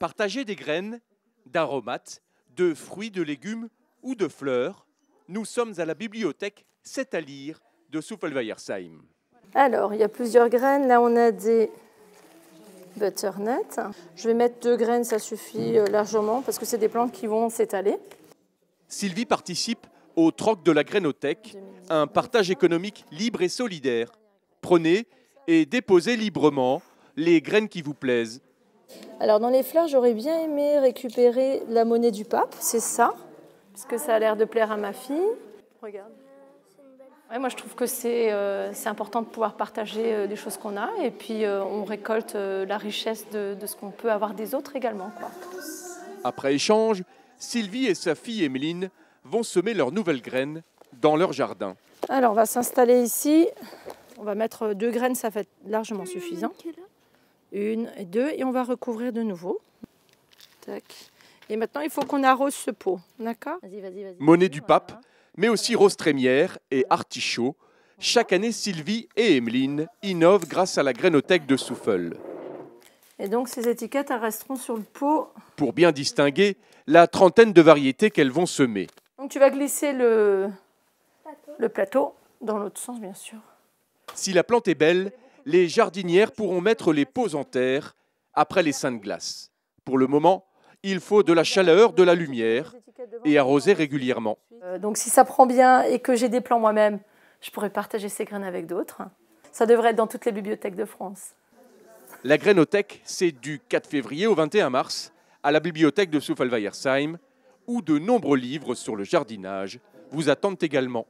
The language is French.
Partager des graines, d'aromates, de fruits, de légumes ou de fleurs. Nous sommes à la bibliothèque C'est à lire de Souffelweyersheim. Alors, il y a plusieurs graines. Là, on a des butternuts. Je vais mettre deux graines, ça suffit euh, largement parce que c'est des plantes qui vont s'étaler. Sylvie participe au troc de la grainothèque, un partage économique libre et solidaire. Prenez et déposez librement les graines qui vous plaisent alors dans les fleurs, j'aurais bien aimé récupérer la monnaie du pape, c'est ça, parce que ça a l'air de plaire à ma fille. Regarde. moi, je trouve que c'est euh, important de pouvoir partager euh, des choses qu'on a et puis euh, on récolte la richesse de, ce qu'on peut avoir des autres également. Après échange, Sylvie et sa fille Emeline vont semer leurs nouvelles graines dans leur jardin. Alors, on va s'installer ici. On va mettre deux graines, ça fait largement suffisant. Une, deux, et on va recouvrir de nouveau. Tac. Et maintenant, il faut qu'on arrose ce pot, d'accord Monnaie du pape, mais aussi rose trémière et artichaut. Chaque année, Sylvie et Emeline innovent grâce à la grainothèque de Souffle. Et donc, ces étiquettes resteront sur le pot. Pour bien distinguer la trentaine de variétés qu'elles vont semer. Donc, tu vas glisser le plateau dans l'autre sens, bien sûr. Si la plante est belle, les jardinières pourront mettre les pots en terre après les saintes de glace. Pour le moment, il faut de la chaleur, de la lumière et arroser régulièrement. Euh, donc si ça prend bien et que j'ai des plans moi-même, je pourrais partager ces graines avec d'autres. Ça devrait être dans toutes les bibliothèques de France. La grainothèque, c'est du 4 février au 21 mars à la bibliothèque de Souffelweyersheim, où de nombreux livres sur le jardinage vous attendent également.